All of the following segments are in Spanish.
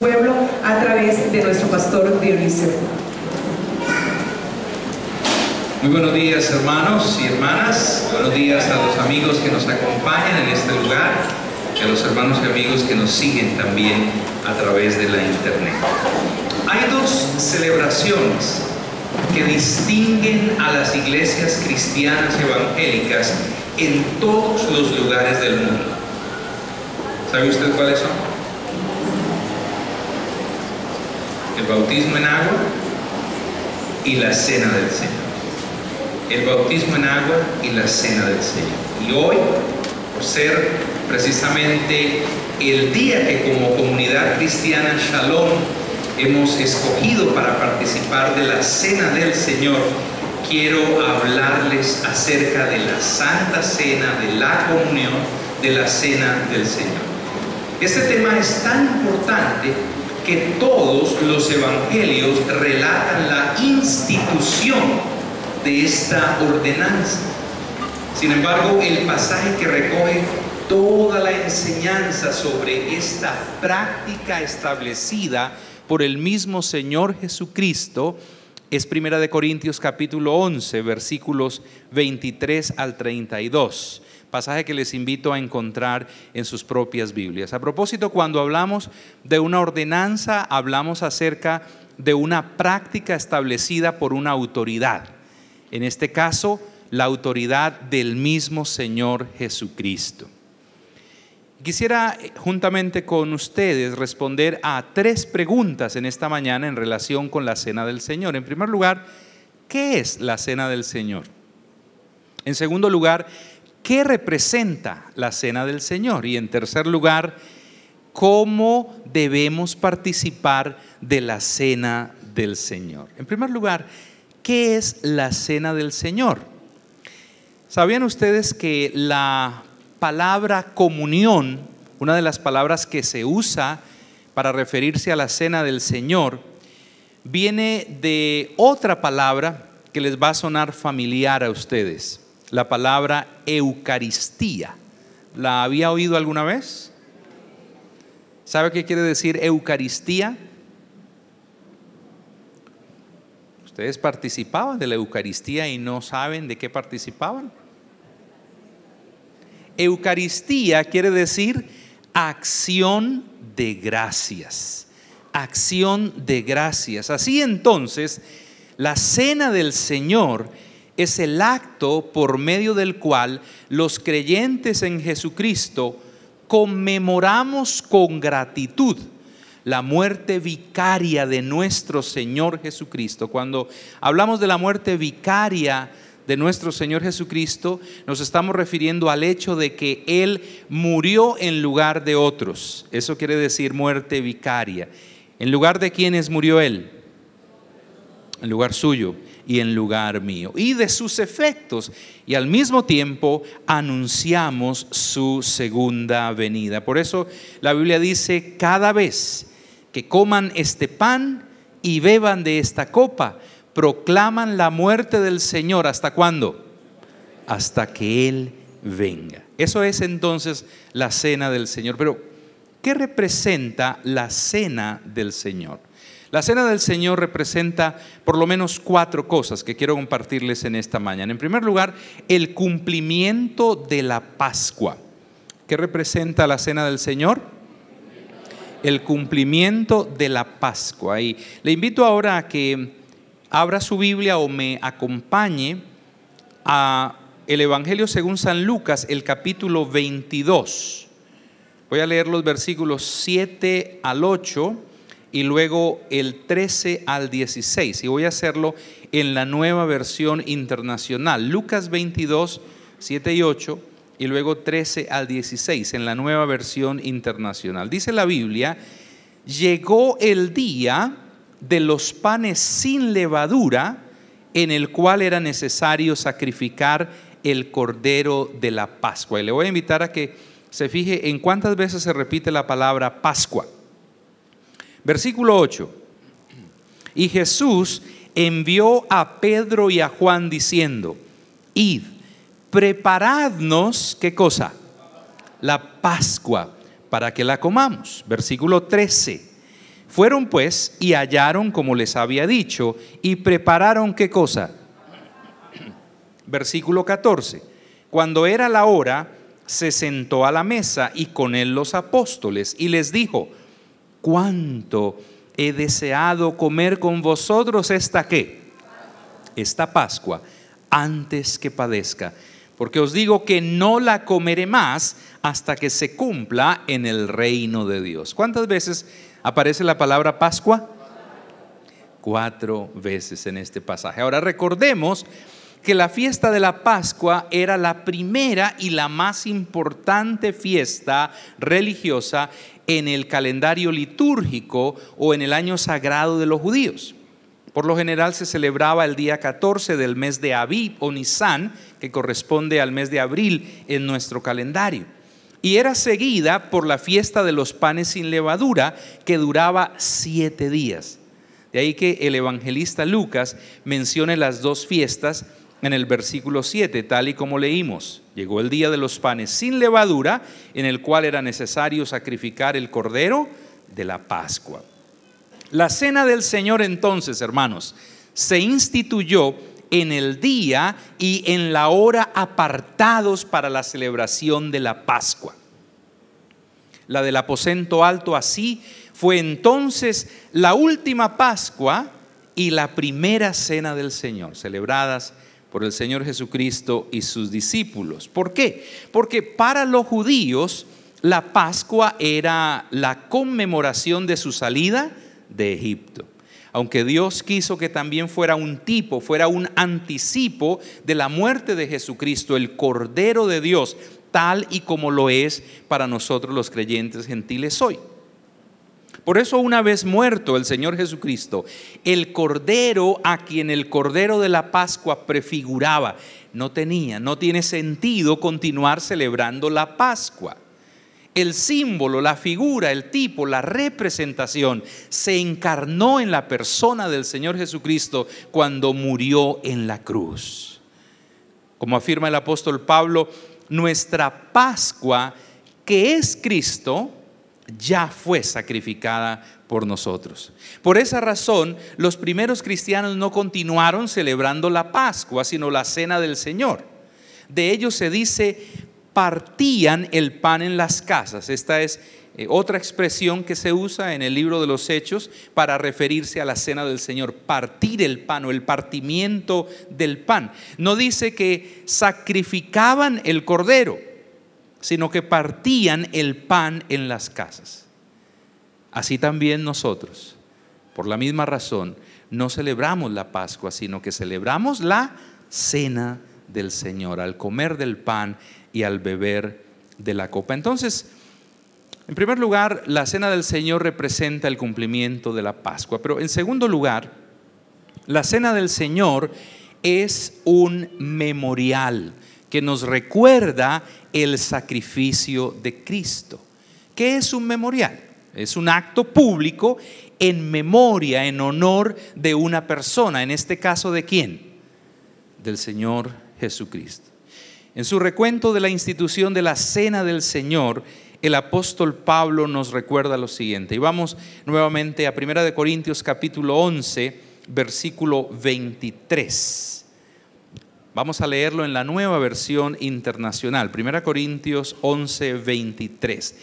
pueblo a través de nuestro pastor Dionisio. Muy buenos días hermanos y hermanas, buenos días a los amigos que nos acompañan en este lugar y a los hermanos y amigos que nos siguen también a través de la internet. Hay dos celebraciones que distinguen a las iglesias cristianas evangélicas en todos los lugares del mundo. ¿Sabe usted cuáles son? el bautismo en agua y la cena del Señor. El bautismo en agua y la cena del Señor. Y hoy, por ser precisamente el día que como comunidad cristiana Shalom hemos escogido para participar de la cena del Señor, quiero hablarles acerca de la Santa Cena, de la comunión, de la cena del Señor. Este tema es tan importante que todos los evangelios relatan la institución de esta ordenanza. Sin embargo, el pasaje que recoge toda la enseñanza sobre esta práctica establecida por el mismo Señor Jesucristo es Primera de Corintios capítulo 11, versículos 23 al 32 pasaje que les invito a encontrar en sus propias Biblias. A propósito, cuando hablamos de una ordenanza, hablamos acerca de una práctica establecida por una autoridad. En este caso, la autoridad del mismo Señor Jesucristo. Quisiera, eh, juntamente con ustedes, responder a tres preguntas en esta mañana en relación con la Cena del Señor. En primer lugar, ¿qué es la Cena del Señor? En segundo lugar, ¿Qué representa la cena del Señor? Y en tercer lugar, ¿cómo debemos participar de la cena del Señor? En primer lugar, ¿qué es la cena del Señor? ¿Sabían ustedes que la palabra comunión, una de las palabras que se usa para referirse a la cena del Señor, viene de otra palabra que les va a sonar familiar a ustedes la palabra Eucaristía. ¿La había oído alguna vez? ¿Sabe qué quiere decir Eucaristía? Ustedes participaban de la Eucaristía y no saben de qué participaban. Eucaristía quiere decir acción de gracias. Acción de gracias. Así entonces, la cena del Señor es el acto por medio del cual los creyentes en Jesucristo conmemoramos con gratitud la muerte vicaria de nuestro Señor Jesucristo. Cuando hablamos de la muerte vicaria de nuestro Señor Jesucristo, nos estamos refiriendo al hecho de que Él murió en lugar de otros. Eso quiere decir muerte vicaria. ¿En lugar de quiénes murió Él? En lugar suyo y en lugar mío, y de sus efectos, y al mismo tiempo anunciamos su segunda venida. Por eso la Biblia dice, cada vez que coman este pan y beban de esta copa, proclaman la muerte del Señor. ¿Hasta cuándo? Hasta que Él venga. Eso es entonces la cena del Señor. Pero, ¿qué representa la cena del Señor? La cena del Señor representa por lo menos cuatro cosas que quiero compartirles en esta mañana. En primer lugar, el cumplimiento de la Pascua. ¿Qué representa la cena del Señor? El cumplimiento de la Pascua. Y le invito ahora a que abra su Biblia o me acompañe a el Evangelio según San Lucas, el capítulo 22. Voy a leer los versículos 7 al 8 y luego el 13 al 16. Y voy a hacerlo en la nueva versión internacional. Lucas 22, 7 y 8 y luego 13 al 16 en la nueva versión internacional. Dice la Biblia, llegó el día de los panes sin levadura en el cual era necesario sacrificar el cordero de la Pascua. Y le voy a invitar a que se fije en cuántas veces se repite la palabra Pascua. Versículo 8. Y Jesús envió a Pedro y a Juan diciendo, id, preparadnos, ¿qué cosa? La Pascua, para que la comamos. Versículo 13. Fueron pues y hallaron como les había dicho y prepararon qué cosa. Versículo 14. Cuando era la hora, se sentó a la mesa y con él los apóstoles y les dijo, cuánto he deseado comer con vosotros esta qué? Esta Pascua, antes que padezca. Porque os digo que no la comeré más hasta que se cumpla en el reino de Dios. ¿Cuántas veces aparece la palabra Pascua? Cuatro veces en este pasaje. Ahora recordemos que la fiesta de la Pascua era la primera y la más importante fiesta religiosa en el calendario litúrgico o en el año sagrado de los judíos. Por lo general se celebraba el día 14 del mes de Abib o Nisan, que corresponde al mes de abril en nuestro calendario. Y era seguida por la fiesta de los panes sin levadura, que duraba siete días. De ahí que el evangelista Lucas mencione las dos fiestas en el versículo 7, tal y como leímos. Llegó el día de los panes sin levadura, en el cual era necesario sacrificar el cordero de la Pascua. La cena del Señor entonces, hermanos, se instituyó en el día y en la hora apartados para la celebración de la Pascua. La del aposento alto así fue entonces la última Pascua y la primera cena del Señor, celebradas por el Señor Jesucristo y sus discípulos. ¿Por qué? Porque para los judíos la Pascua era la conmemoración de su salida de Egipto aunque Dios quiso que también fuera un tipo, fuera un anticipo de la muerte de Jesucristo, el Cordero de Dios, tal y como lo es para nosotros los creyentes gentiles hoy. Por eso una vez muerto el Señor Jesucristo, el Cordero a quien el Cordero de la Pascua prefiguraba, no tenía, no tiene sentido continuar celebrando la Pascua. El símbolo, la figura, el tipo, la representación se encarnó en la persona del Señor Jesucristo cuando murió en la cruz. Como afirma el apóstol Pablo, nuestra Pascua, que es Cristo, ya fue sacrificada por nosotros. Por esa razón, los primeros cristianos no continuaron celebrando la Pascua, sino la Cena del Señor. De ellos se dice, partían el pan en las casas. Esta es eh, otra expresión que se usa en el libro de los Hechos para referirse a la cena del Señor, partir el pan o el partimiento del pan. No dice que sacrificaban el cordero, sino que partían el pan en las casas. Así también nosotros, por la misma razón, no celebramos la Pascua, sino que celebramos la cena del Señor, al comer del pan y al beber de la copa. Entonces, en primer lugar, la cena del Señor representa el cumplimiento de la Pascua, pero en segundo lugar, la cena del Señor es un memorial que nos recuerda el sacrificio de Cristo. ¿Qué es un memorial? Es un acto público en memoria, en honor de una persona, en este caso de quién? Del Señor Jesucristo. En su recuento de la institución de la Cena del Señor, el apóstol Pablo nos recuerda lo siguiente. Y vamos nuevamente a 1 Corintios capítulo 11, versículo 23. Vamos a leerlo en la nueva versión internacional, 1 Corintios 11, 23.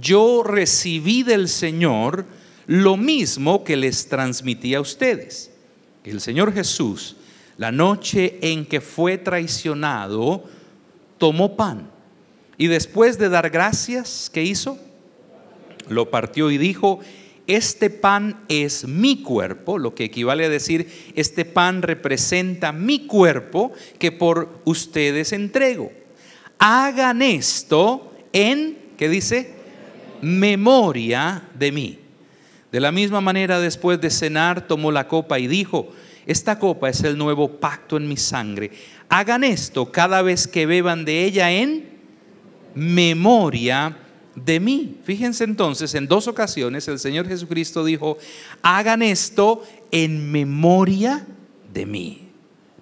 Yo recibí del Señor lo mismo que les transmití a ustedes. El Señor Jesús, la noche en que fue traicionado, tomó pan y después de dar gracias, ¿qué hizo? Lo partió y dijo, este pan es mi cuerpo, lo que equivale a decir, este pan representa mi cuerpo que por ustedes entrego. Hagan esto en, ¿qué dice? Memoria de mí. De la misma manera, después de cenar, tomó la copa y dijo, esta copa es el nuevo pacto en mi sangre. Hagan esto cada vez que beban de ella en memoria de mí. Fíjense entonces, en dos ocasiones el Señor Jesucristo dijo, hagan esto en memoria de mí.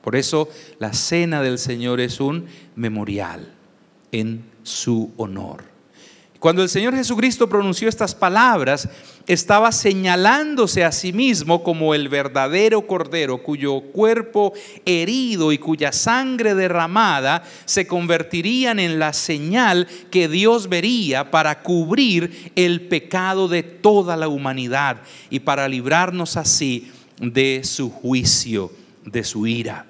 Por eso la cena del Señor es un memorial en su honor. Cuando el Señor Jesucristo pronunció estas palabras, estaba señalándose a sí mismo como el verdadero Cordero, cuyo cuerpo herido y cuya sangre derramada se convertirían en la señal que Dios vería para cubrir el pecado de toda la humanidad y para librarnos así de su juicio, de su ira.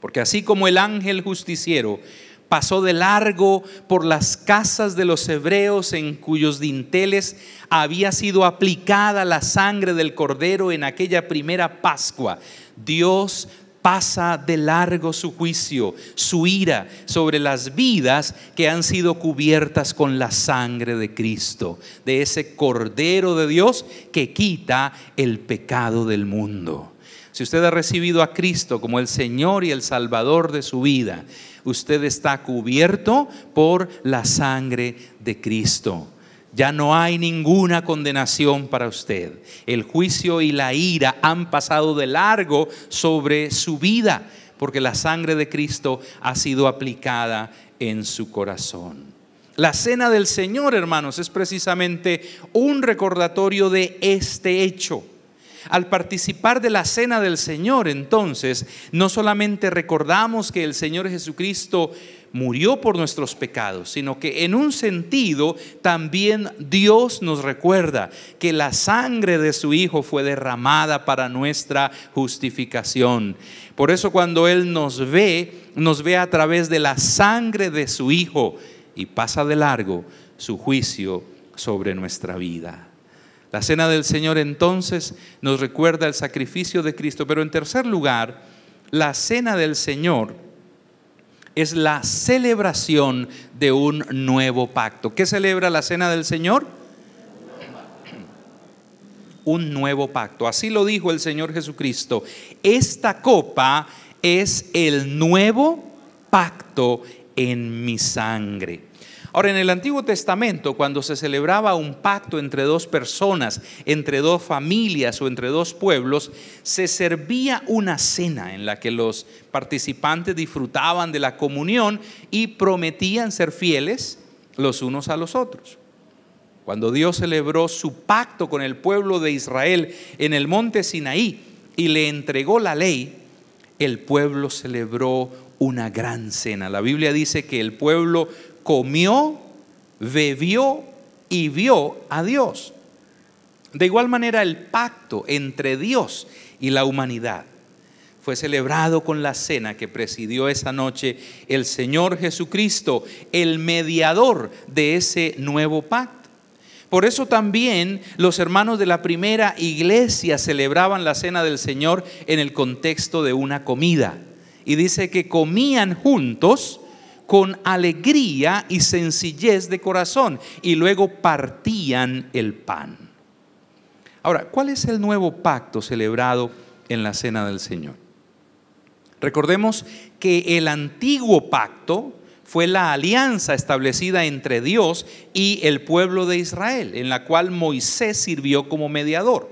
Porque así como el ángel justiciero pasó de largo por las casas de los hebreos en cuyos dinteles había sido aplicada la sangre del cordero en aquella primera Pascua. Dios pasa de largo su juicio, su ira sobre las vidas que han sido cubiertas con la sangre de Cristo, de ese cordero de Dios que quita el pecado del mundo. Si usted ha recibido a Cristo como el Señor y el Salvador de su vida, usted está cubierto por la sangre de Cristo. Ya no hay ninguna condenación para usted. El juicio y la ira han pasado de largo sobre su vida porque la sangre de Cristo ha sido aplicada en su corazón. La cena del Señor, hermanos, es precisamente un recordatorio de este hecho. Al participar de la cena del Señor, entonces, no solamente recordamos que el Señor Jesucristo murió por nuestros pecados, sino que en un sentido también Dios nos recuerda que la sangre de su Hijo fue derramada para nuestra justificación. Por eso cuando Él nos ve, nos ve a través de la sangre de su Hijo y pasa de largo su juicio sobre nuestra vida. La cena del Señor entonces nos recuerda el sacrificio de Cristo, pero en tercer lugar, la cena del Señor es la celebración de un nuevo pacto. ¿Qué celebra la cena del Señor? Un nuevo pacto. Así lo dijo el Señor Jesucristo. Esta copa es el nuevo pacto en mi sangre. Ahora, en el Antiguo Testamento, cuando se celebraba un pacto entre dos personas, entre dos familias o entre dos pueblos, se servía una cena en la que los participantes disfrutaban de la comunión y prometían ser fieles los unos a los otros. Cuando Dios celebró su pacto con el pueblo de Israel en el monte Sinaí y le entregó la ley, el pueblo celebró una gran cena. La Biblia dice que el pueblo comió, bebió y vio a Dios. De igual manera, el pacto entre Dios y la humanidad fue celebrado con la cena que presidió esa noche el Señor Jesucristo, el mediador de ese nuevo pacto. Por eso también los hermanos de la primera iglesia celebraban la cena del Señor en el contexto de una comida. Y dice que comían juntos con alegría y sencillez de corazón y luego partían el pan. Ahora, ¿cuál es el nuevo pacto celebrado en la cena del Señor? Recordemos que el antiguo pacto fue la alianza establecida entre Dios y el pueblo de Israel, en la cual Moisés sirvió como mediador.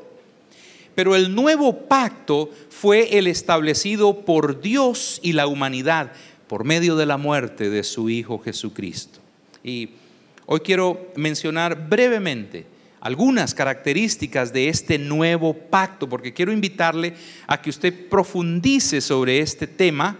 Pero el nuevo pacto fue el establecido por Dios y la humanidad por medio de la muerte de su Hijo Jesucristo. Y hoy quiero mencionar brevemente algunas características de este nuevo pacto, porque quiero invitarle a que usted profundice sobre este tema,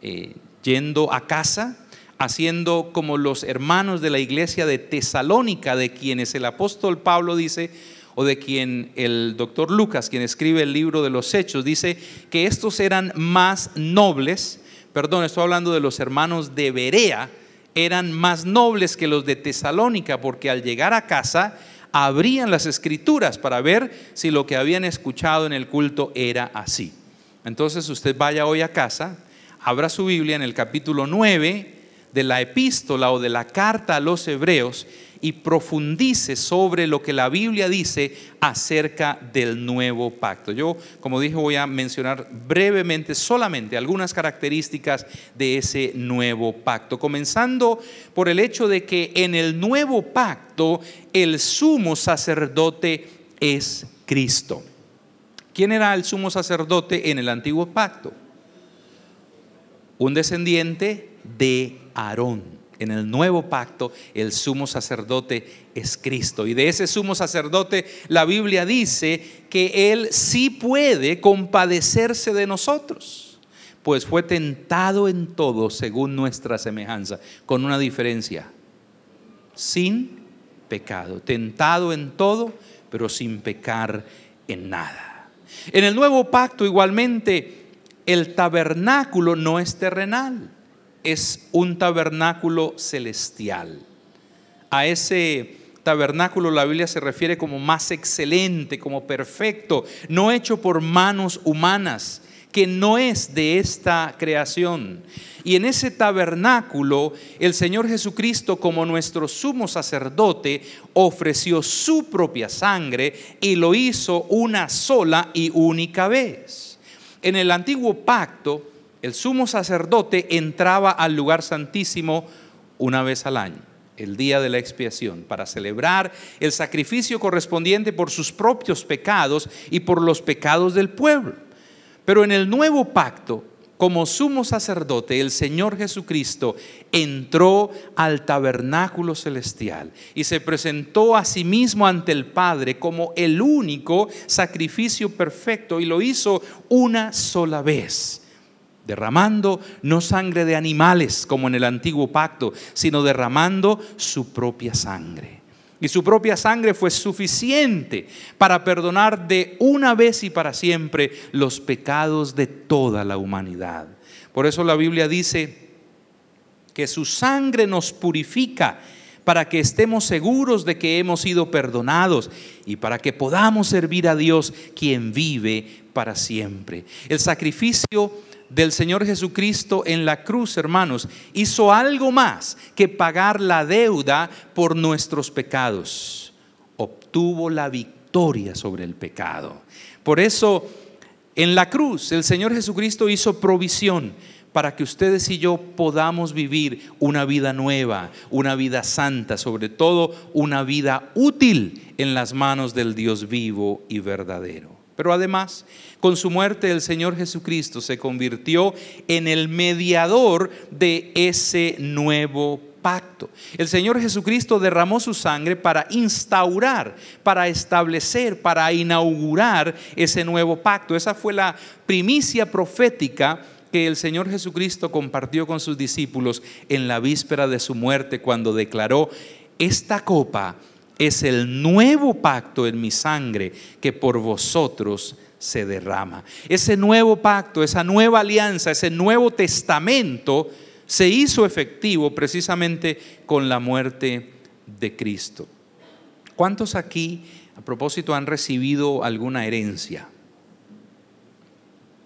eh, yendo a casa, haciendo como los hermanos de la iglesia de Tesalónica, de quienes el apóstol Pablo dice, o de quien el doctor Lucas, quien escribe el libro de los Hechos, dice que estos eran más nobles perdón, estoy hablando de los hermanos de Berea, eran más nobles que los de Tesalónica, porque al llegar a casa abrían las escrituras para ver si lo que habían escuchado en el culto era así. Entonces usted vaya hoy a casa, abra su Biblia en el capítulo 9 de la epístola o de la carta a los hebreos y profundice sobre lo que la Biblia dice acerca del nuevo pacto. Yo, como dije, voy a mencionar brevemente solamente algunas características de ese nuevo pacto, comenzando por el hecho de que en el nuevo pacto el sumo sacerdote es Cristo. ¿Quién era el sumo sacerdote en el antiguo pacto? Un descendiente de Aarón en el nuevo pacto el sumo sacerdote es Cristo. Y de ese sumo sacerdote la Biblia dice que Él sí puede compadecerse de nosotros, pues fue tentado en todo según nuestra semejanza, con una diferencia, sin pecado, tentado en todo, pero sin pecar en nada. En el nuevo pacto igualmente el tabernáculo no es terrenal es un tabernáculo celestial. A ese tabernáculo la Biblia se refiere como más excelente, como perfecto, no hecho por manos humanas, que no es de esta creación. Y en ese tabernáculo el Señor Jesucristo como nuestro sumo sacerdote ofreció su propia sangre y lo hizo una sola y única vez. En el antiguo pacto, el sumo sacerdote entraba al lugar santísimo una vez al año, el día de la expiación, para celebrar el sacrificio correspondiente por sus propios pecados y por los pecados del pueblo. Pero en el nuevo pacto, como sumo sacerdote, el Señor Jesucristo entró al tabernáculo celestial y se presentó a sí mismo ante el Padre como el único sacrificio perfecto y lo hizo una sola vez derramando no sangre de animales como en el antiguo pacto, sino derramando su propia sangre. Y su propia sangre fue suficiente para perdonar de una vez y para siempre los pecados de toda la humanidad. Por eso la Biblia dice que su sangre nos purifica para que estemos seguros de que hemos sido perdonados y para que podamos servir a Dios quien vive para siempre. El sacrificio del Señor Jesucristo en la cruz, hermanos, hizo algo más que pagar la deuda por nuestros pecados. Obtuvo la victoria sobre el pecado. Por eso, en la cruz, el Señor Jesucristo hizo provisión para que ustedes y yo podamos vivir una vida nueva, una vida santa, sobre todo una vida útil en las manos del Dios vivo y verdadero. Pero además, con su muerte el Señor Jesucristo se convirtió en el mediador de ese nuevo pacto. El Señor Jesucristo derramó su sangre para instaurar, para establecer, para inaugurar ese nuevo pacto. Esa fue la primicia profética que el Señor Jesucristo compartió con sus discípulos en la víspera de su muerte cuando declaró, esta copa es el nuevo pacto en mi sangre que por vosotros se derrama. Ese nuevo pacto, esa nueva alianza, ese nuevo testamento se hizo efectivo precisamente con la muerte de Cristo. ¿Cuántos aquí, a propósito, han recibido alguna herencia?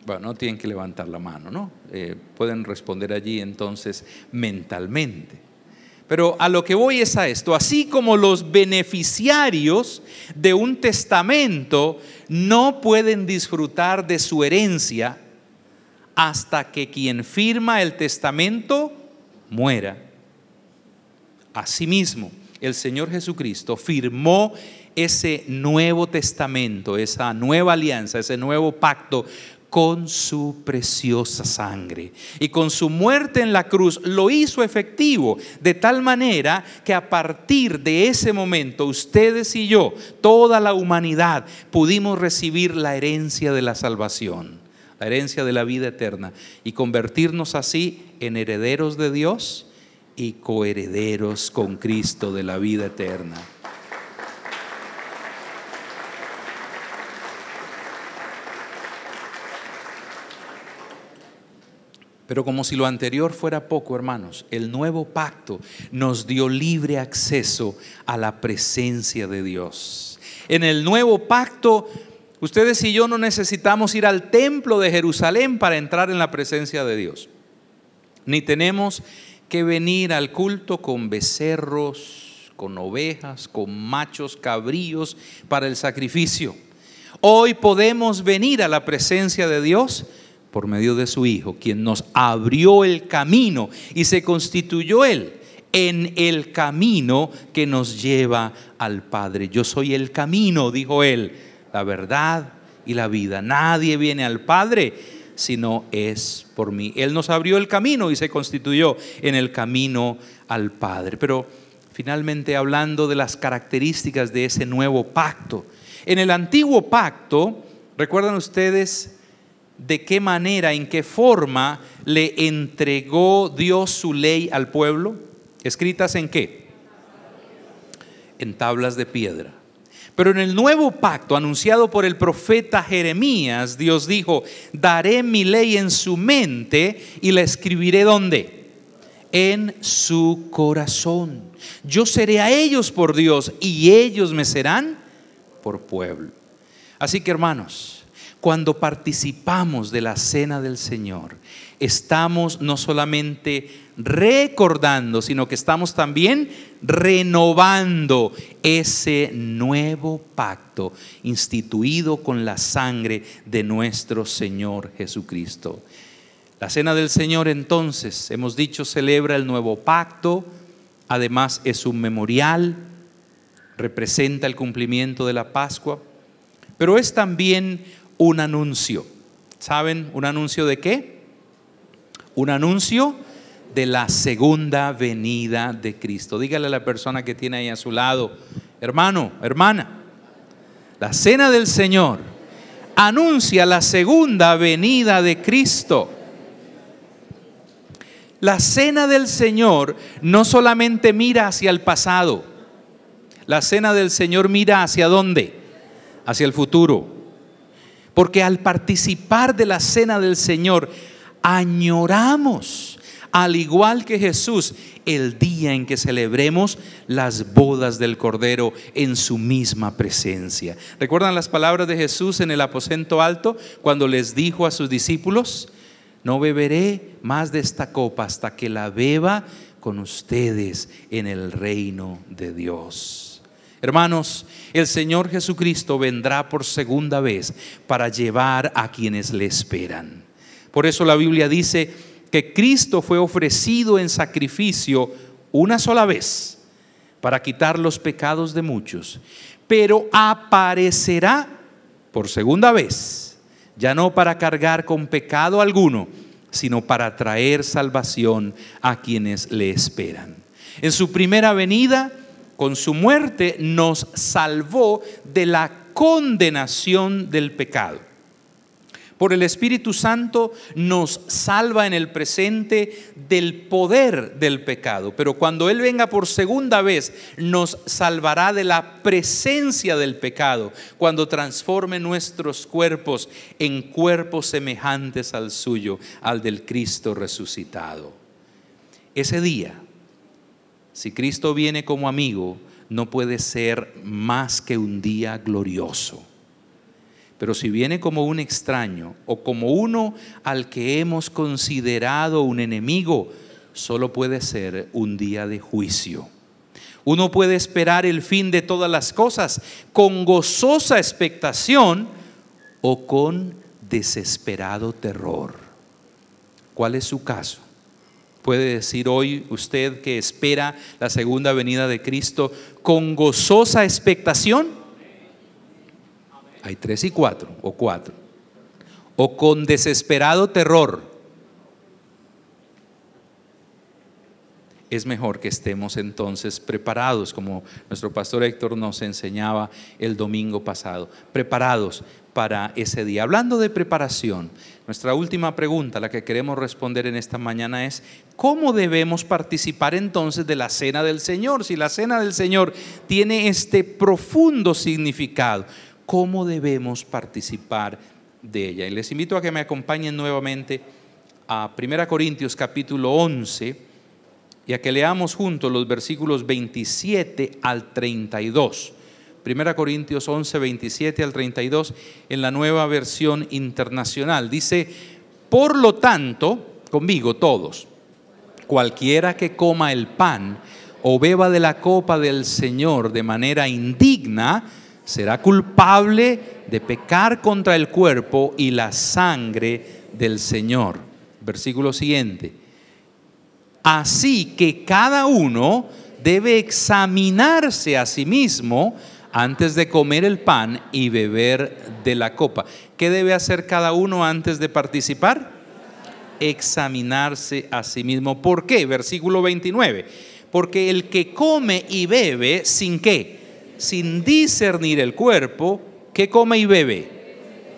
Bueno, no tienen que levantar la mano, ¿no? Eh, pueden responder allí entonces mentalmente. Pero a lo que voy es a esto, así como los beneficiarios de un testamento no pueden disfrutar de su herencia hasta que quien firma el testamento muera. Asimismo, el Señor Jesucristo firmó ese nuevo testamento, esa nueva alianza, ese nuevo pacto con su preciosa sangre. Y con su muerte en la cruz lo hizo efectivo, de tal manera que a partir de ese momento ustedes y yo, toda la humanidad, pudimos recibir la herencia de la salvación, la herencia de la vida eterna, y convertirnos así en herederos de Dios y coherederos con Cristo de la vida eterna. Pero como si lo anterior fuera poco, hermanos, el nuevo pacto nos dio libre acceso a la presencia de Dios. En el nuevo pacto, ustedes y yo no necesitamos ir al templo de Jerusalén para entrar en la presencia de Dios. Ni tenemos que venir al culto con becerros, con ovejas, con machos, cabríos para el sacrificio. Hoy podemos venir a la presencia de Dios por medio de su Hijo, quien nos abrió el camino y se constituyó Él en el camino que nos lleva al Padre. Yo soy el camino, dijo Él, la verdad y la vida. Nadie viene al Padre sino es por mí. Él nos abrió el camino y se constituyó en el camino al Padre. Pero finalmente hablando de las características de ese nuevo pacto. En el antiguo pacto, recuerdan ustedes, de qué manera, en qué forma le entregó Dios su ley al pueblo? ¿Escritas en qué? En tablas de piedra. Pero en el nuevo pacto anunciado por el profeta Jeremías, Dios dijo, daré mi ley en su mente y la escribiré donde? En su corazón. Yo seré a ellos por Dios y ellos me serán por pueblo. Así que hermanos, cuando participamos de la cena del Señor, estamos no solamente recordando, sino que estamos también renovando ese nuevo pacto instituido con la sangre de nuestro Señor Jesucristo. La cena del Señor entonces, hemos dicho, celebra el nuevo pacto, además es un memorial, representa el cumplimiento de la Pascua, pero es también un anuncio. ¿Saben? ¿Un anuncio de qué? Un anuncio de la segunda venida de Cristo. Dígale a la persona que tiene ahí a su lado, hermano, hermana, la cena del Señor anuncia la segunda venida de Cristo. La cena del Señor no solamente mira hacia el pasado, la cena del Señor mira hacia dónde, hacia el futuro. Porque al participar de la cena del Señor, añoramos, al igual que Jesús, el día en que celebremos las bodas del Cordero en su misma presencia. ¿Recuerdan las palabras de Jesús en el aposento alto cuando les dijo a sus discípulos, no beberé más de esta copa hasta que la beba con ustedes en el reino de Dios? Hermanos, el Señor Jesucristo vendrá por segunda vez para llevar a quienes le esperan. Por eso la Biblia dice que Cristo fue ofrecido en sacrificio una sola vez para quitar los pecados de muchos, pero aparecerá por segunda vez, ya no para cargar con pecado alguno, sino para traer salvación a quienes le esperan. En su primera venida, con su muerte nos salvó de la condenación del pecado. Por el Espíritu Santo nos salva en el presente del poder del pecado, pero cuando Él venga por segunda vez nos salvará de la presencia del pecado, cuando transforme nuestros cuerpos en cuerpos semejantes al suyo, al del Cristo resucitado. Ese día si Cristo viene como amigo, no puede ser más que un día glorioso. Pero si viene como un extraño o como uno al que hemos considerado un enemigo, solo puede ser un día de juicio. Uno puede esperar el fin de todas las cosas con gozosa expectación o con desesperado terror. ¿Cuál es su caso? Puede decir hoy usted que espera la segunda venida de Cristo con gozosa expectación. Hay tres y cuatro, o cuatro. O con desesperado terror. es mejor que estemos entonces preparados, como nuestro pastor Héctor nos enseñaba el domingo pasado, preparados para ese día. Hablando de preparación, nuestra última pregunta, la que queremos responder en esta mañana es, ¿cómo debemos participar entonces de la cena del Señor? Si la cena del Señor tiene este profundo significado, ¿cómo debemos participar de ella? Y les invito a que me acompañen nuevamente a 1 Corintios capítulo 11 y a que leamos juntos los versículos 27 al 32. 1 Corintios 11, 27 al 32, en la nueva versión internacional. Dice, por lo tanto, conmigo todos, cualquiera que coma el pan o beba de la copa del Señor de manera indigna, será culpable de pecar contra el cuerpo y la sangre del Señor. Versículo siguiente. Así que cada uno debe examinarse a sí mismo antes de comer el pan y beber de la copa. ¿Qué debe hacer cada uno antes de participar? Examinarse a sí mismo. ¿Por qué? Versículo 29. Porque el que come y bebe sin qué? Sin discernir el cuerpo, ¿qué come y bebe?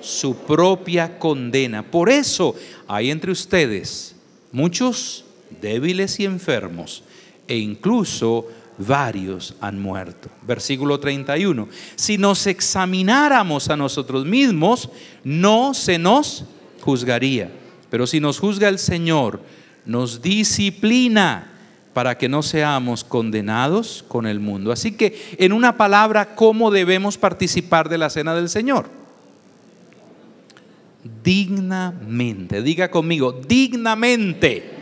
Su propia condena. Por eso hay entre ustedes muchos débiles y enfermos e incluso varios han muerto. Versículo 31. Si nos examináramos a nosotros mismos, no se nos juzgaría. Pero si nos juzga el Señor, nos disciplina para que no seamos condenados con el mundo. Así que, en una palabra, ¿cómo debemos participar de la cena del Señor? Dignamente, diga conmigo, dignamente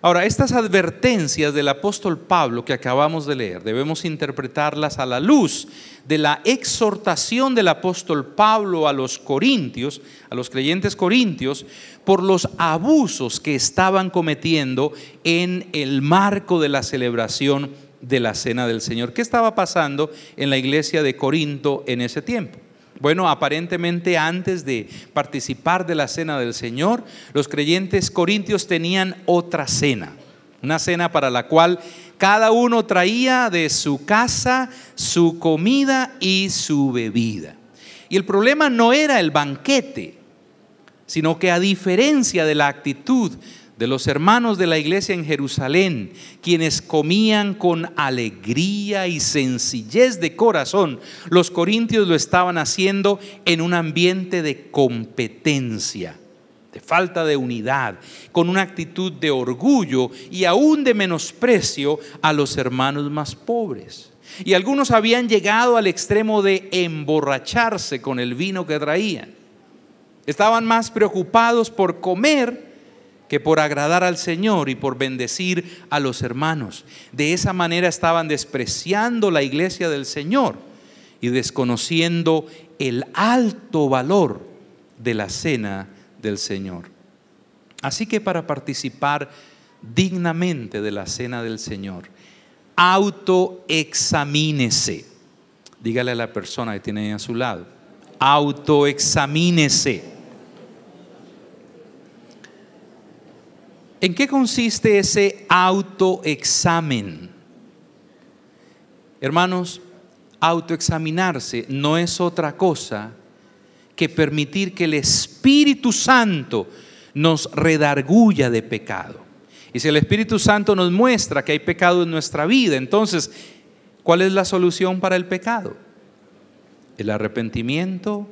Ahora, estas advertencias del apóstol Pablo que acabamos de leer, debemos interpretarlas a la luz de la exhortación del apóstol Pablo a los corintios, a los creyentes corintios, por los abusos que estaban cometiendo en el marco de la celebración de la cena del Señor. ¿Qué estaba pasando en la iglesia de Corinto en ese tiempo? Bueno, aparentemente antes de participar de la cena del Señor, los creyentes corintios tenían otra cena, una cena para la cual cada uno traía de su casa su comida y su bebida. Y el problema no era el banquete, sino que a diferencia de la actitud de los hermanos de la iglesia en Jerusalén, quienes comían con alegría y sencillez de corazón, los corintios lo estaban haciendo en un ambiente de competencia, de falta de unidad, con una actitud de orgullo y aún de menosprecio a los hermanos más pobres. Y algunos habían llegado al extremo de emborracharse con el vino que traían. Estaban más preocupados por comer que por agradar al Señor y por bendecir a los hermanos. De esa manera estaban despreciando la iglesia del Señor y desconociendo el alto valor de la cena del Señor. Así que para participar dignamente de la cena del Señor, autoexamínese. Dígale a la persona que tiene ahí a su lado, autoexamínese. ¿En qué consiste ese autoexamen? Hermanos, autoexaminarse no es otra cosa que permitir que el Espíritu Santo nos redarguya de pecado. Y si el Espíritu Santo nos muestra que hay pecado en nuestra vida, entonces, ¿cuál es la solución para el pecado? El arrepentimiento,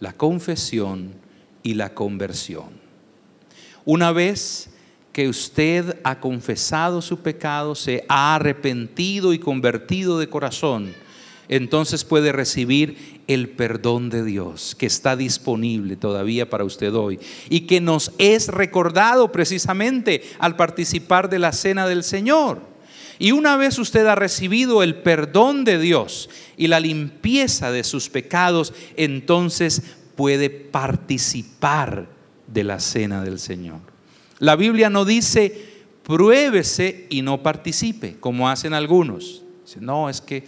la confesión y la conversión. Una vez que usted ha confesado su pecado, se ha arrepentido y convertido de corazón, entonces puede recibir el perdón de Dios que está disponible todavía para usted hoy y que nos es recordado precisamente al participar de la cena del Señor. Y una vez usted ha recibido el perdón de Dios y la limpieza de sus pecados, entonces puede participar de la cena del Señor. La Biblia no dice pruébese y no participe, como hacen algunos. Dice, no, es que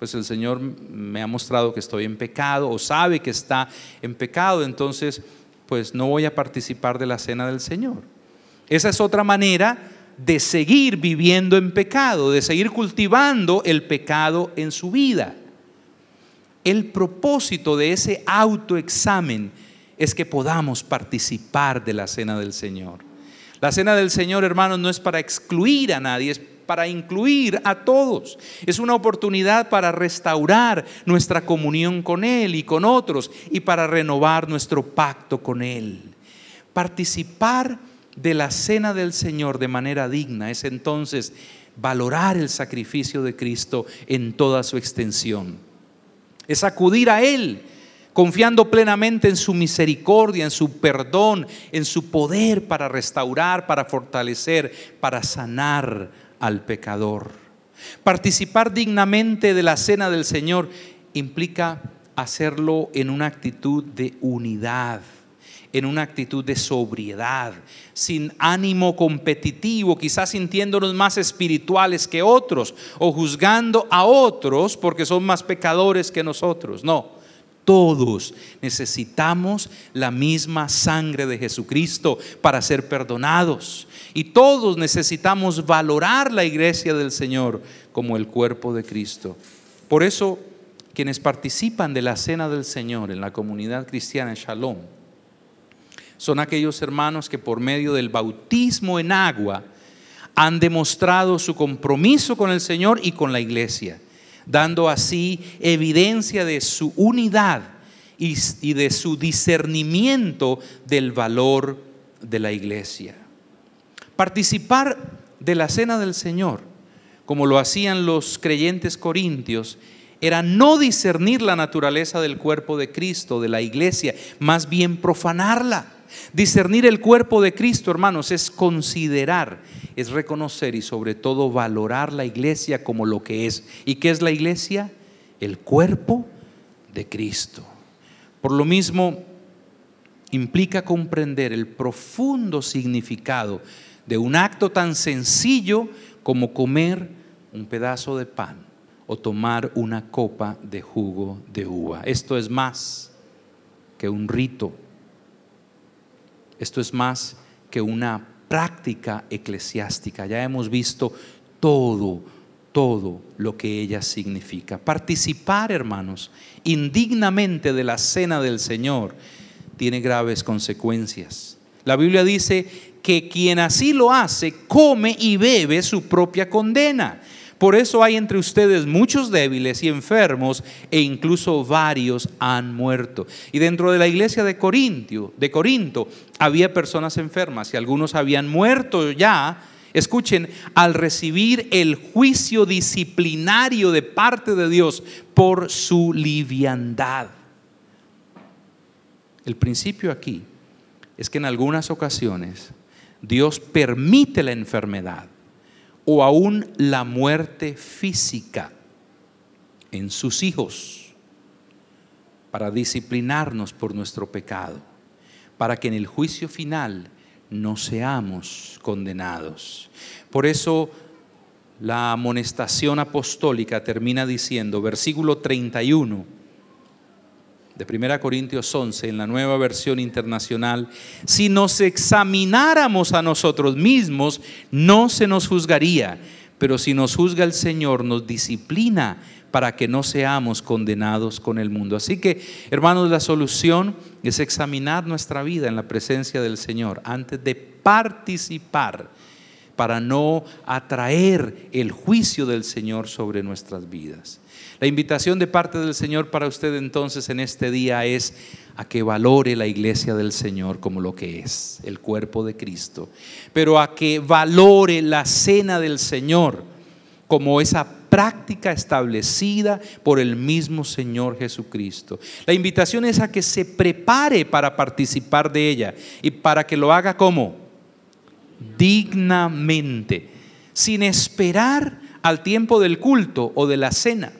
pues el Señor me ha mostrado que estoy en pecado o sabe que está en pecado, entonces pues no voy a participar de la cena del Señor. Esa es otra manera de seguir viviendo en pecado, de seguir cultivando el pecado en su vida. El propósito de ese autoexamen es que podamos participar de la cena del Señor. La cena del Señor, hermanos, no es para excluir a nadie, es para incluir a todos. Es una oportunidad para restaurar nuestra comunión con Él y con otros y para renovar nuestro pacto con Él. Participar de la cena del Señor de manera digna es entonces valorar el sacrificio de Cristo en toda su extensión. Es acudir a Él confiando plenamente en su misericordia, en su perdón, en su poder para restaurar, para fortalecer, para sanar al pecador. Participar dignamente de la cena del Señor implica hacerlo en una actitud de unidad en una actitud de sobriedad, sin ánimo competitivo, quizás sintiéndonos más espirituales que otros o juzgando a otros porque son más pecadores que nosotros. No, todos necesitamos la misma sangre de Jesucristo para ser perdonados. Y todos necesitamos valorar la iglesia del Señor como el cuerpo de Cristo. Por eso, quienes participan de la cena del Señor en la comunidad cristiana en Shalom, son aquellos hermanos que por medio del bautismo en agua han demostrado su compromiso con el Señor y con la iglesia dando así evidencia de su unidad y, de su discernimiento del valor de la iglesia. Participar de la cena del Señor, como lo hacían los creyentes corintios, era no discernir la naturaleza del cuerpo de Cristo, de la iglesia, más bien profanarla. Discernir el cuerpo de Cristo, hermanos, es considerar, es reconocer y sobre todo valorar la iglesia como lo que es. ¿Y qué es la iglesia? El cuerpo de Cristo. Por lo mismo, implica comprender el profundo significado de un acto tan sencillo como comer un pedazo de pan o tomar una copa de jugo de uva. Esto es más que un rito esto es más que una práctica eclesiástica. Ya hemos visto todo, todo lo que ella significa. Participar, hermanos, indignamente de la cena del Señor tiene graves consecuencias. La Biblia dice que quien así lo hace come y bebe su propia condena. Por eso hay entre ustedes muchos débiles y enfermos e incluso varios han muerto. Y dentro de la iglesia de de Corinto, había personas enfermas y algunos habían muerto ya. Escuchen, al recibir el juicio disciplinario de parte de Dios por su liviandad. El principio aquí es que en algunas ocasiones Dios permite la enfermedad o aún la muerte física en sus hijos para disciplinarnos por nuestro pecado, para que en el juicio final no seamos condenados. Por eso la amonestación apostólica termina diciendo, versículo 31, de 1 Corintios 11 en la nueva versión internacional, si nos examináramos a nosotros mismos, no se nos juzgaría, pero si nos juzga el Señor, nos disciplina para que no seamos condenados con el mundo. Así que, hermanos, la solución es examinar nuestra vida en la presencia del Señor antes de participar para no atraer el juicio del Señor sobre nuestras vidas. La invitación de parte del Señor para usted entonces en este día es a que valore la iglesia del Señor como lo que es, el cuerpo de Cristo, pero a que valore la cena del Señor como esa práctica establecida por el mismo Señor Jesucristo. La invitación es a que se prepare para participar de ella y para que lo haga como dignamente, sin esperar al tiempo del culto o de la cena.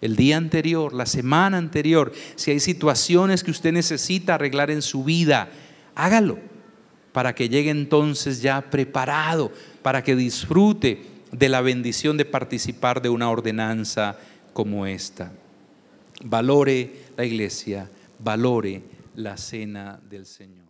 El día anterior, la semana anterior, si hay situaciones que usted necesita arreglar en su vida, hágalo para que llegue entonces ya preparado, para que disfrute de la bendición de participar de una ordenanza como esta. Valore la iglesia, valore la cena del Señor.